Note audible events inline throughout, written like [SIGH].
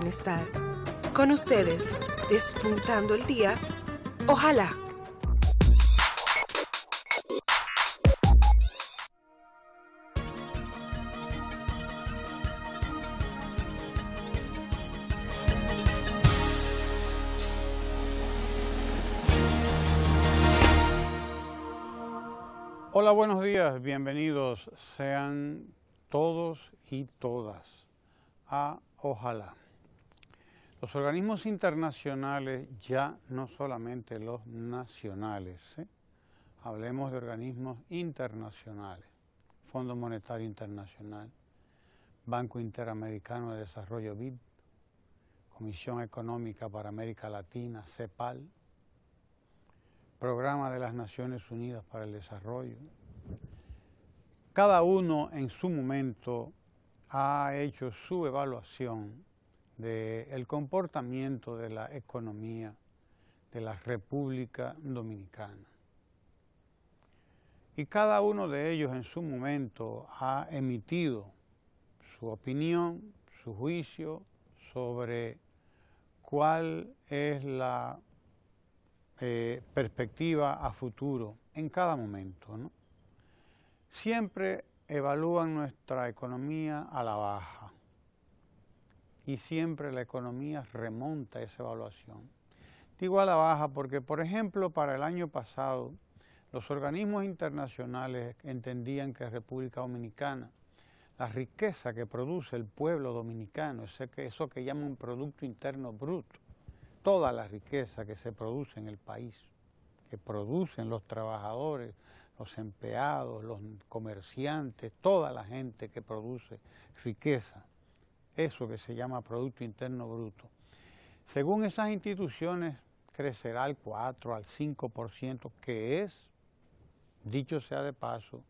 bienestar. Con ustedes, despuntando el día, ojalá. Hola, buenos días, bienvenidos sean todos y todas a Ojalá. Los organismos internacionales, ya no solamente los nacionales, ¿eh? hablemos de organismos internacionales, Fondo Monetario Internacional, Banco Interamericano de Desarrollo BID, Comisión Económica para América Latina, CEPAL, Programa de las Naciones Unidas para el Desarrollo. Cada uno en su momento ha hecho su evaluación del comportamiento de la economía de la República Dominicana. Y cada uno de ellos en su momento ha emitido su opinión, su juicio sobre cuál es la eh, perspectiva a futuro en cada momento. Siempre evalúan nuestra economía a la baja y siempre la economía remonta esa evaluación. Digo a la baja porque, por ejemplo, para el año pasado, los organismos internacionales entendían que República Dominicana, la riqueza que produce el pueblo dominicano, eso que llaman Producto Interno Bruto, toda la riqueza que se produce en el país, que producen los trabajadores, los empleados, los comerciantes, toda la gente que produce riqueza, eso que se llama Producto Interno Bruto. Según esas instituciones, crecerá al 4, al 5%, que es, dicho sea de paso,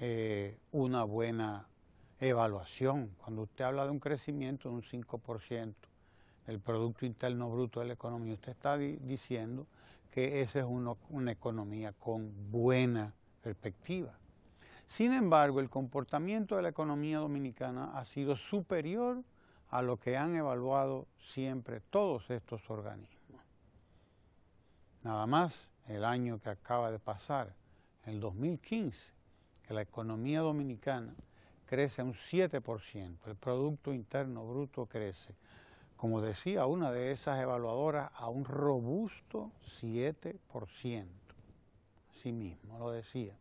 eh, una buena evaluación. Cuando usted habla de un crecimiento de un 5% del Producto Interno Bruto de la economía, usted está diciendo que esa es una economía con buena perspectiva. Sin embargo, el comportamiento de la economía dominicana ha sido superior a lo que han evaluado siempre todos estos organismos. Nada más el año que acaba de pasar, el 2015, que la economía dominicana crece un 7%, el Producto Interno Bruto crece, como decía una de esas evaluadoras, a un robusto 7%. sí mismo lo decía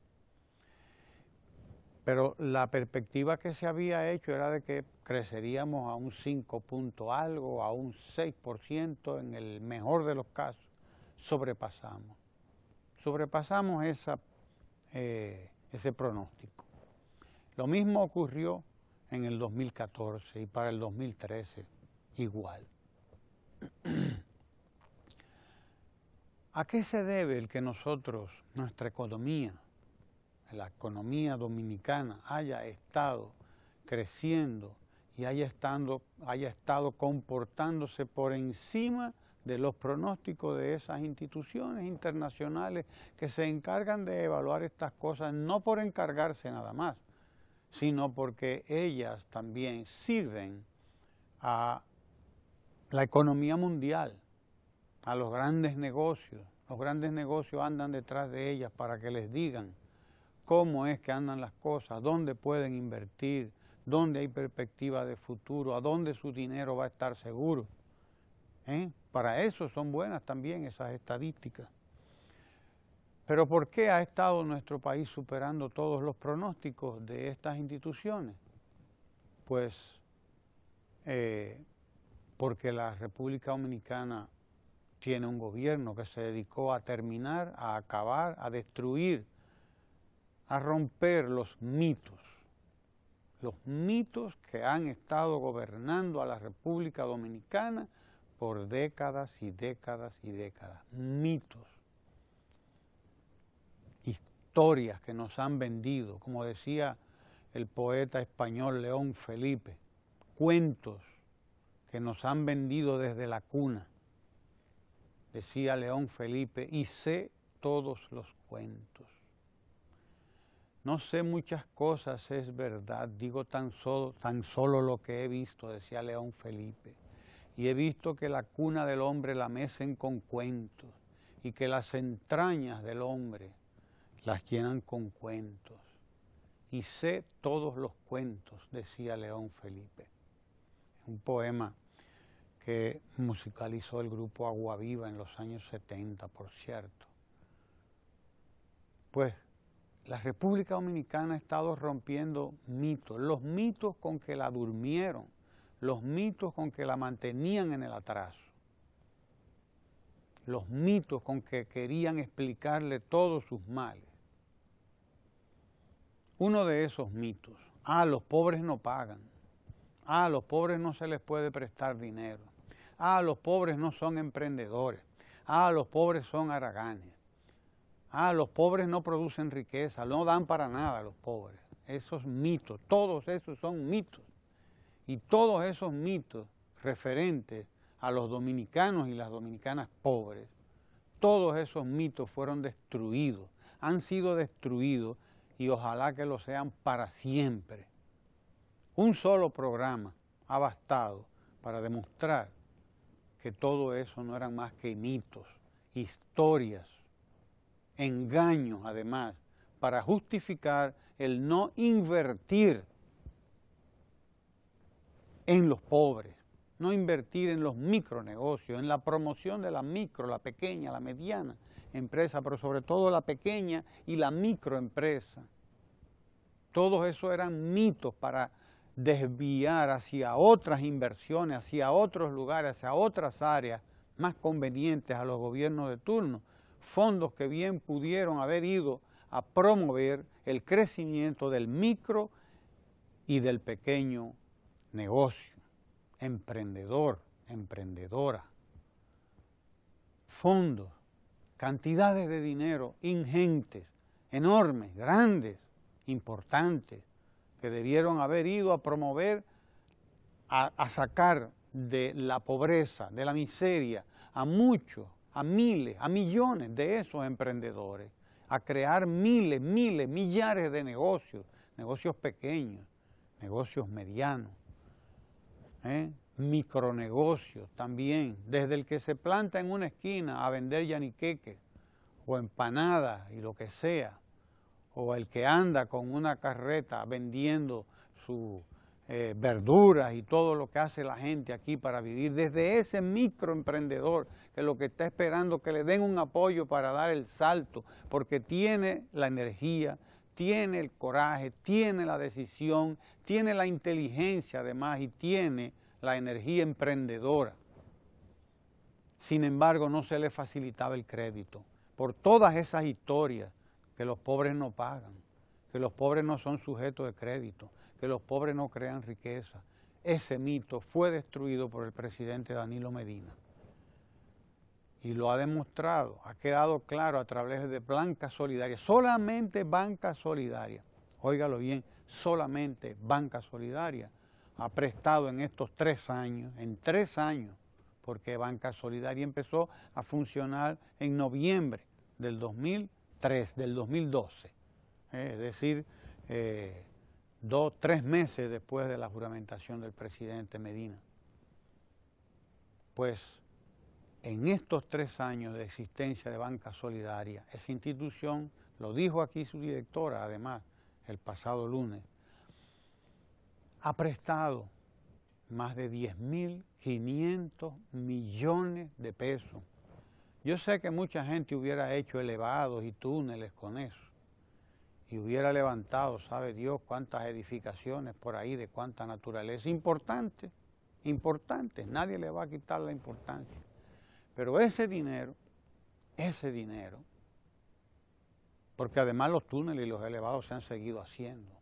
pero la perspectiva que se había hecho era de que creceríamos a un 5 punto algo, a un 6% en el mejor de los casos, sobrepasamos. Sobrepasamos eh, ese pronóstico. Lo mismo ocurrió en el 2014 y para el 2013 igual. [CLEARS THROAT] ¿A qué se debe el que nosotros, nuestra economía, la economía dominicana haya estado creciendo y haya, estando, haya estado comportándose por encima de los pronósticos de esas instituciones internacionales que se encargan de evaluar estas cosas, no por encargarse nada más, sino porque ellas también sirven a la economía mundial, a los grandes negocios. Los grandes negocios andan detrás de ellas para que les digan cómo es que andan las cosas, dónde pueden invertir, dónde hay perspectiva de futuro, a dónde su dinero va a estar seguro. ¿eh? Para eso son buenas también esas estadísticas. Pero ¿por qué ha estado nuestro país superando todos los pronósticos de estas instituciones? Pues eh, porque la República Dominicana tiene un gobierno que se dedicó a terminar, a acabar, a destruir a romper los mitos, los mitos que han estado gobernando a la República Dominicana por décadas y décadas y décadas. Mitos, historias que nos han vendido, como decía el poeta español León Felipe, cuentos que nos han vendido desde la cuna, decía León Felipe, y sé todos los cuentos. No sé muchas cosas, es verdad, digo tan solo, lo que he visto, decía León Felipe. Y he visto que la cuna del hombre la mecen con cuentos y que las entrañas del hombre las llenan con cuentos. Y sé todos los cuentos, decía León Felipe. Un poema que musicalizó el grupo Agua Viva en los años 70, por cierto. Pues la República Dominicana ha estado rompiendo mitos, los mitos con que la durmieron, los mitos con que la mantenían en el atraso, los mitos con que querían explicarle todos sus males. Uno de esos mitos, ah, los pobres no pagan, ah, los pobres no se les puede prestar dinero, ah, los pobres no son emprendedores, ah, los pobres son haraganes. Ah, los pobres no producen riqueza, no dan para nada los pobres. Esos mitos, todos esos son mitos. Y todos esos mitos referentes a los dominicanos y las dominicanas pobres, todos esos mitos fueron destruidos, han sido destruidos y ojalá que lo sean para siempre. Un solo programa ha bastado para demostrar que todo eso no eran más que mitos, historias engaños además para justificar el no invertir en los pobres, no invertir en los micronegocios, en la promoción de la micro, la pequeña, la mediana empresa, pero sobre todo la pequeña y la microempresa. Todos esos eran mitos para desviar hacia otras inversiones, hacia otros lugares, hacia otras áreas más convenientes a los gobiernos de turno fondos que bien pudieron haber ido a promover el crecimiento del micro y del pequeño negocio, emprendedor, emprendedora. Fondos, cantidades de dinero ingentes, enormes, grandes, importantes, que debieron haber ido a promover, a, sacar de la pobreza, de la miseria, a muchos a miles, a millones de esos emprendedores, a crear miles, miles, millares de negocios, negocios pequeños, negocios medianos, ¿eh? micronegocios también, desde el que se planta en una esquina a vender yaniqueques o empanadas y lo que sea, o el que anda con una carreta vendiendo su eh, verduras y todo lo que hace la gente aquí para vivir, desde ese microemprendedor que lo que está esperando que le den un apoyo para dar el salto, porque tiene la energía, tiene el coraje, tiene la decisión, tiene la inteligencia además y tiene la energía emprendedora. Sin embargo, no se le facilitaba el crédito por todas esas historias que los pobres no pagan, que los pobres no son sujetos de crédito, que los pobres no crean riqueza. Ese mito fue destruido por el presidente Danilo Medina. Y lo ha demostrado, ha quedado claro a través de Banca Solidaria, solamente Banca Solidaria, óigalo bien, solamente Banca Solidaria ha prestado en estos tres años, en tres años, porque Banca Solidaria empezó a funcionar en noviembre del 2003, del 2012. es decir, eh, dos, tres meses después de la juramentación del presidente Medina. Pues en estos tres años de existencia de Banca Solidaria, esa institución, lo dijo aquí su directora además el pasado lunes, ha prestado más de 10.500 millones de pesos. Yo sé que mucha gente hubiera hecho elevados y túneles con eso, y hubiera levantado, sabe Dios, cuántas edificaciones por ahí, de cuánta naturaleza. Importante, importante, nadie le va a quitar la importancia. Pero ese dinero, ese dinero, porque además los túneles y los elevados se han seguido haciendo,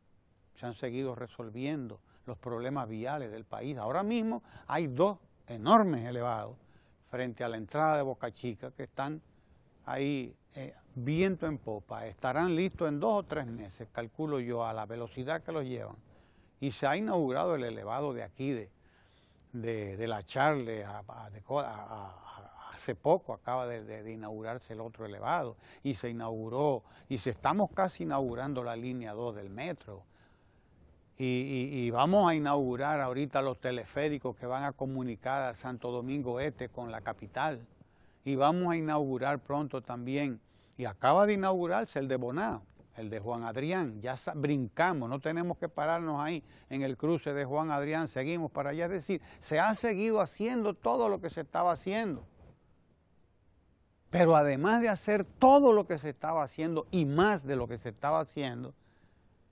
se han seguido resolviendo los problemas viales del país. Ahora mismo hay dos enormes elevados frente a la entrada de Boca Chica que están ahí eh, viento en popa. Estarán listos en dos o tres meses, calculo yo, a la velocidad que los llevan. Y se ha inaugurado el elevado de aquí, de, de, la Charle, a, hace poco acaba de, inaugurarse el otro elevado y se inauguró, y se estamos casi inaugurando la línea 2 del metro. Y, y, vamos a inaugurar ahorita los teleféricos que van a comunicar a Santo Domingo Este con la capital y vamos a inaugurar pronto también, y acaba de inaugurarse el de Bonao, el de Juan Adrián, ya brincamos, no tenemos que pararnos ahí en el cruce de Juan Adrián, seguimos para allá, es decir, se ha seguido haciendo todo lo que se estaba haciendo. Pero además de hacer todo lo que se estaba haciendo y más de lo que se estaba haciendo,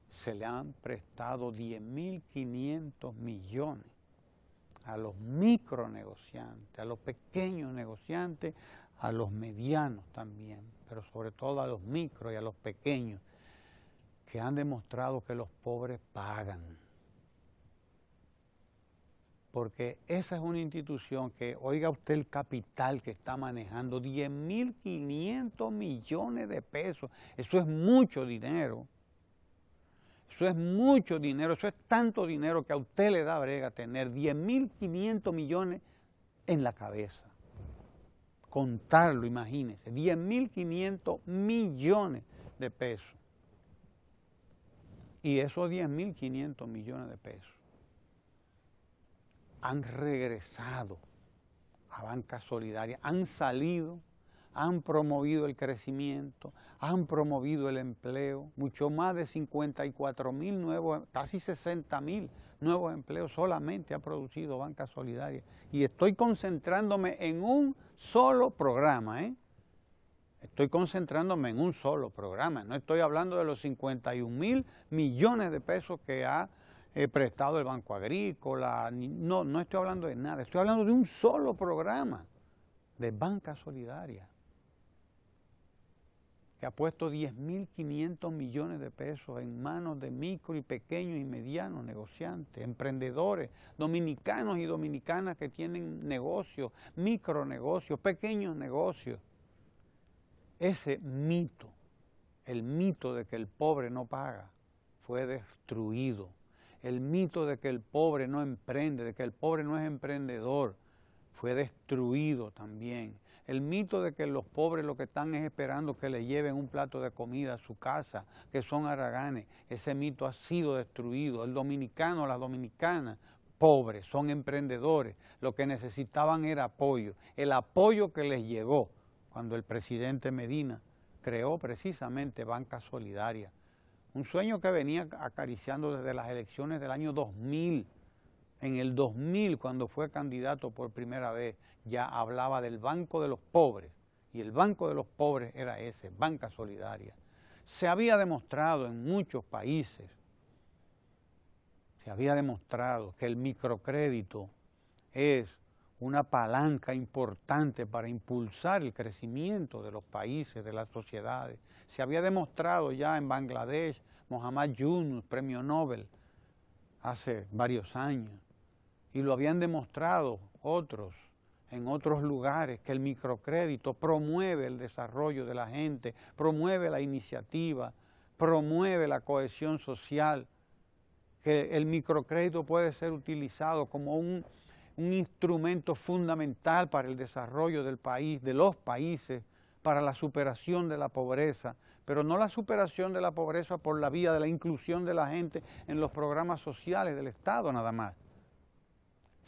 se le han prestado 10.500 millones a los micronegociantes, a los pequeños negociantes, a los medianos también, pero sobre todo a los micros y a los pequeños, que han demostrado que los pobres pagan. Porque esa es una institución que, oiga usted el capital que está manejando, 10.500 millones de pesos, eso es mucho dinero eso es mucho dinero, eso es tanto dinero que a usted le da brega tener 10.500 millones en la cabeza. Contarlo, imagínese, 10.500 millones de pesos. Y esos 10.500 millones de pesos han regresado a banca solidaria, han salido, han promovido el crecimiento, han promovido el empleo, mucho más de 54 mil nuevos, casi 60 mil nuevos empleos solamente ha producido Banca Solidaria. Y estoy concentrándome en un solo programa, ¿eh? Estoy concentrándome en un solo programa, no estoy hablando de los 51 mil millones de pesos que ha eh, prestado el Banco Agrícola, no, no estoy hablando de nada, estoy hablando de un solo programa de banca solidaria que ha puesto 10.500 millones de pesos en manos de micro y pequeños y medianos negociantes, emprendedores, dominicanos y dominicanas que tienen negocios, micronegocios, pequeños negocios. Ese mito, el mito de que el pobre no paga, fue destruido. El mito de que el pobre no emprende, de que el pobre no es emprendedor, fue destruido también el mito de que los pobres lo que están es esperando que les lleven un plato de comida a su casa, que son araganes, ese mito ha sido destruido. El dominicano, las dominicanas, pobres, son emprendedores, lo que necesitaban era apoyo, el apoyo que les llegó cuando el presidente Medina creó precisamente Banca Solidaria, un sueño que venía acariciando desde las elecciones del año 2000, en el 2000, cuando fue candidato por primera vez, ya hablaba del Banco de los Pobres, y el Banco de los Pobres era ese, Banca Solidaria. Se había demostrado en muchos países, se había demostrado que el microcrédito es una palanca importante para impulsar el crecimiento de los países, de las sociedades. Se había demostrado ya en Bangladesh, Mohamed Yunus, premio Nobel, hace varios años y lo habían demostrado otros en otros lugares, que el microcrédito promueve el desarrollo de la gente, promueve la iniciativa, promueve la cohesión social, que el microcrédito puede ser utilizado como un, instrumento fundamental para el desarrollo del país, de los países, para la superación de la pobreza, pero no la superación de la pobreza por la vía de la inclusión de la gente en los programas sociales del Estado nada más,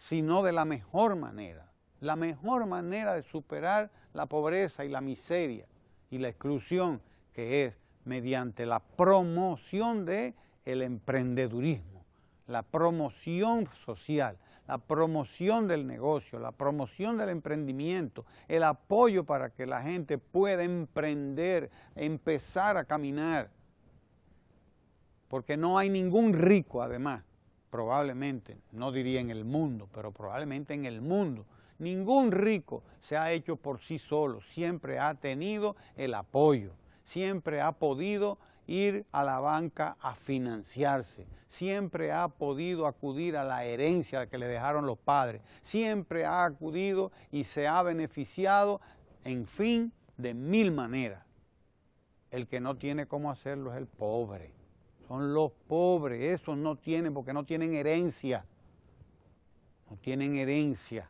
sino de la mejor manera, la mejor manera de superar la pobreza y la miseria y la exclusión, que es mediante la promoción del el emprendedurismo, la promoción social, la promoción del negocio, la promoción del emprendimiento, el apoyo para que la gente pueda emprender, empezar a caminar. Porque no hay ningún rico, además, probablemente, no diría en el mundo, pero probablemente en el mundo, ningún rico se ha hecho por sí solo, siempre ha tenido el apoyo, siempre ha podido ir a la banca a financiarse, siempre ha podido acudir a la herencia que le dejaron los padres, siempre ha acudido y se ha beneficiado, en fin, de mil maneras. El que no tiene cómo hacerlo es el pobre son los pobres, esos no tienen porque no tienen herencia, no tienen herencia,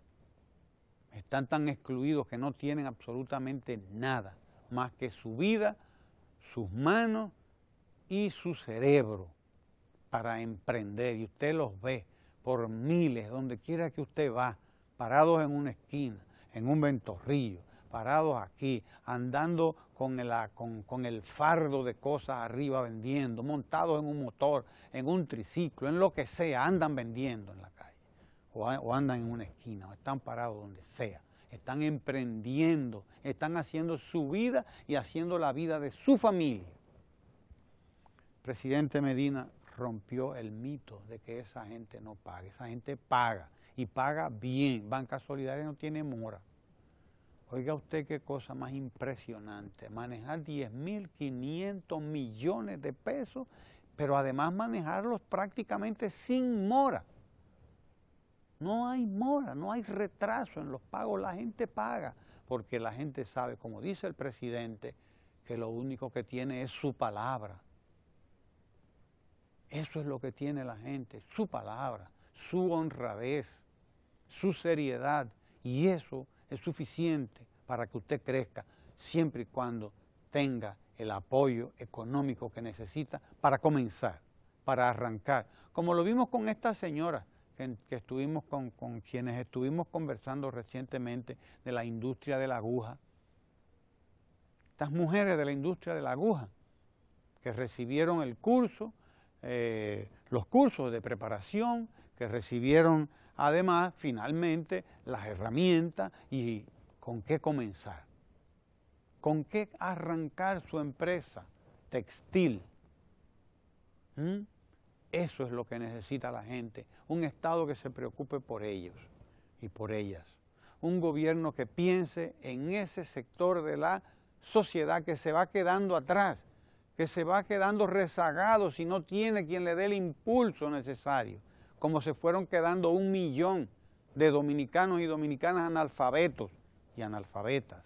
están tan excluidos que no tienen absolutamente nada más que su vida, sus manos y su cerebro para emprender. Y usted los ve por miles, donde quiera que usted va, parados en una esquina, en un ventorrillo, parados aquí, andando ah, con, con, el fardo de cosas arriba vendiendo, montados en un motor, en un triciclo, en lo que sea, andan vendiendo en la calle, o, andan en una esquina, o están parados donde sea están emprendiendo, están haciendo su vida y haciendo la vida de su familia. presidente Medina rompió el mito de que esa gente no paga, esa gente paga y paga bien. Banca Solidaria no tiene mora. Oiga usted qué cosa más impresionante, manejar 10.500 millones de pesos, pero además manejarlos prácticamente sin mora. No hay mora, no hay retraso en los pagos, la gente paga, porque la gente sabe, como dice el presidente, que lo único que tiene es su palabra. Eso es lo que tiene la gente, su palabra, su honradez, su seriedad, y eso es suficiente para que usted crezca siempre y cuando tenga el apoyo económico que necesita para comenzar, para arrancar. Como lo vimos con esta señora que, estuvimos con, quienes estuvimos conversando recientemente de la industria de la aguja, estas mujeres de la industria de la aguja que recibieron el curso, eh, los cursos de preparación, que recibieron Además, finalmente, las herramientas y con qué comenzar. ¿Con qué arrancar su empresa textil? ¿Mm? Eso es lo que necesita la gente, un Estado que se preocupe por ellos y por ellas. Un gobierno que piense en ese sector de la sociedad que se va quedando atrás, que se va quedando rezagado si no tiene quien le dé el impulso necesario como se fueron quedando un millón de dominicanos y dominicanas analfabetos y analfabetas.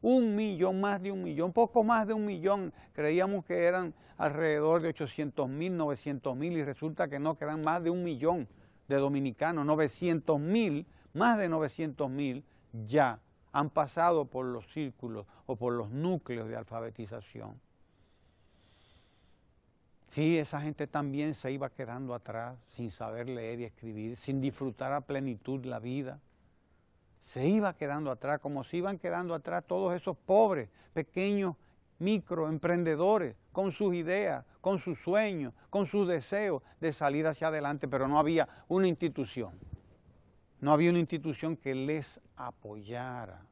Un millón, más de un millón, poco más de un millón, creíamos que eran alrededor de 800 mil, 900 mil y resulta que no, que eran más de un millón de dominicanos, 900 mil, más de 900 mil ya han pasado por los círculos o por los núcleos de alfabetización. Sí, esa gente también se iba quedando atrás, sin saber leer y escribir, sin disfrutar a plenitud la vida. Se iba quedando atrás, como se iban quedando atrás todos esos pobres, pequeños microemprendedores, con sus ideas, con sus sueños, con sus deseos de salir hacia adelante, pero no había una institución. No había una institución que les apoyara.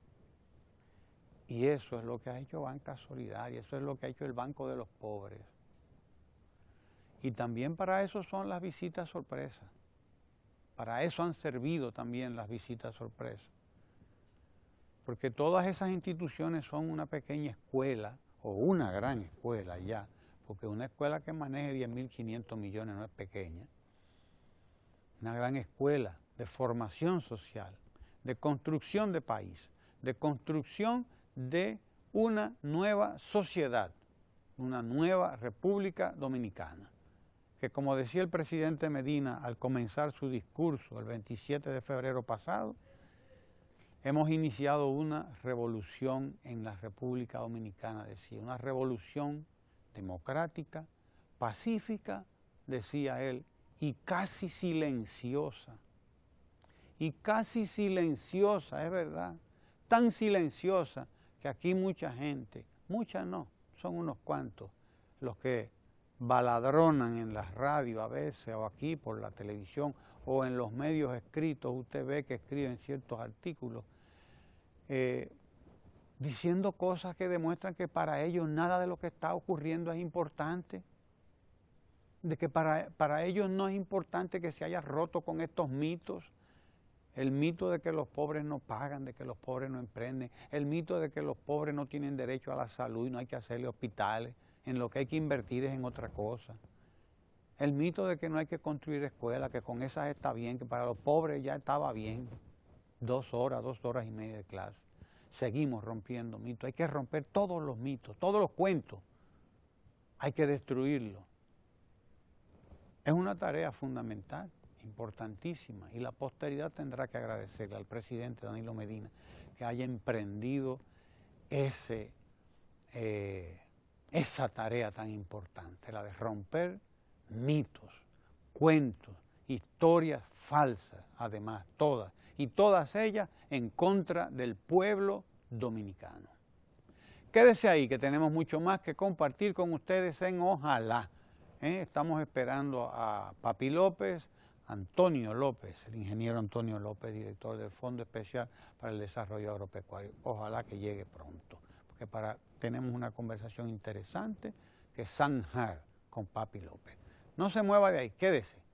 Y eso es lo que ha hecho Banca Solidaria, eso es lo que ha hecho el Banco de los Pobres. Y también para eso son las visitas sorpresas. Para eso han servido también las visitas sorpresas. Porque todas esas instituciones son una pequeña escuela, o una gran escuela ya, porque una escuela que maneje 10.500 millones no es pequeña. Una gran escuela de formación social, de construcción de país, de construcción de una nueva sociedad, una nueva República Dominicana que como decía el presidente Medina al comenzar su discurso el 27 de febrero pasado, hemos iniciado una revolución en la República Dominicana, decía, una revolución democrática, pacífica, decía él, y casi silenciosa. Y casi silenciosa, es verdad, tan silenciosa que aquí mucha gente, mucha no, son unos cuantos los que baladronan en las radios a veces o aquí por la televisión o en los medios escritos, usted ve que escriben ciertos artículos, eh, diciendo cosas que demuestran que para ellos nada de lo que está ocurriendo es importante, de que para ellos no es importante que se haya roto con estos mitos, el mito de que los pobres no pagan, de que los pobres no emprenden, el mito de que los pobres no tienen derecho a la salud y no hay que hacerle hospitales, en lo que hay que invertir es en otra cosa. El mito de que no hay que construir escuelas, que con esas está bien, que para los pobres ya estaba bien, dos horas, dos horas y media de clase. Seguimos rompiendo mitos, hay que romper todos los mitos, todos los cuentos, hay que destruirlos. Es una tarea fundamental, importantísima, y la posteridad tendrá que agradecerle al presidente Danilo Medina que haya emprendido ese... Eh, esa tarea tan importante, la de romper mitos, cuentos, historias falsas, además, todas, y todas ellas en contra del pueblo dominicano. Quédese ahí, que tenemos mucho más que compartir con ustedes en Ojalá. ¿eh? Estamos esperando a Papi López, Antonio López, el ingeniero Antonio López, director del Fondo Especial para el Desarrollo Agropecuario. Ojalá que llegue pronto, porque para tenemos una conversación interesante que es Sanjar con Papi López. No se mueva de ahí, quédese.